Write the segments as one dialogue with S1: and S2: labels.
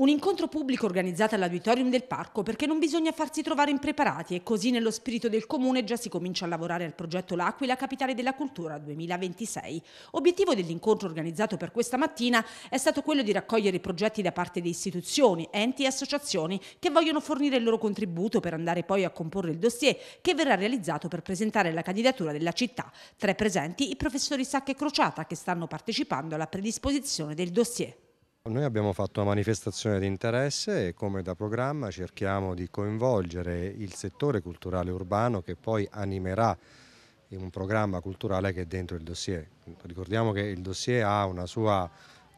S1: Un incontro pubblico organizzato all'auditorium del parco perché non bisogna farsi trovare impreparati e così nello spirito del comune già si comincia a lavorare al progetto L'Aquila, capitale della cultura 2026. Obiettivo dell'incontro organizzato per questa mattina è stato quello di raccogliere progetti da parte di istituzioni, enti e associazioni che vogliono fornire il loro contributo per andare poi a comporre il dossier che verrà realizzato per presentare la candidatura della città. Tra i presenti i professori Sacca e Crociata che stanno partecipando alla predisposizione del dossier.
S2: Noi abbiamo fatto una manifestazione di interesse e come da programma cerchiamo di coinvolgere il settore culturale urbano che poi animerà un programma culturale che è dentro il dossier. Ricordiamo che il dossier ha una sua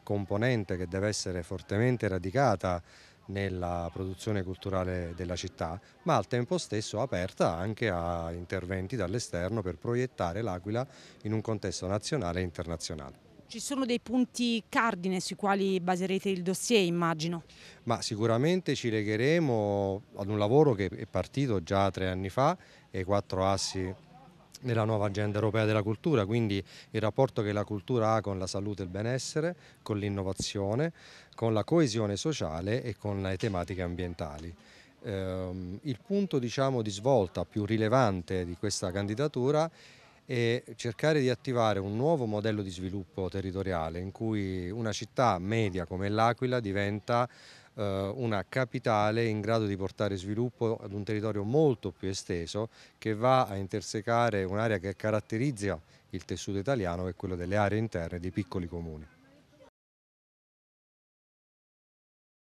S2: componente che deve essere fortemente radicata nella produzione culturale della città, ma al tempo stesso aperta anche a interventi dall'esterno per proiettare l'Aquila in un contesto nazionale e internazionale.
S1: Ci sono dei punti cardine sui quali baserete il dossier, immagino?
S2: Ma sicuramente ci legheremo ad un lavoro che è partito già tre anni fa e i quattro assi della nuova agenda europea della cultura, quindi il rapporto che la cultura ha con la salute e il benessere, con l'innovazione, con la coesione sociale e con le tematiche ambientali. Ehm, il punto diciamo, di svolta più rilevante di questa candidatura è e cercare di attivare un nuovo modello di sviluppo territoriale in cui una città media come l'Aquila diventa eh, una capitale in grado di portare sviluppo ad un territorio molto più esteso che va a intersecare un'area che caratterizza il tessuto italiano che è quello delle aree interne dei piccoli comuni.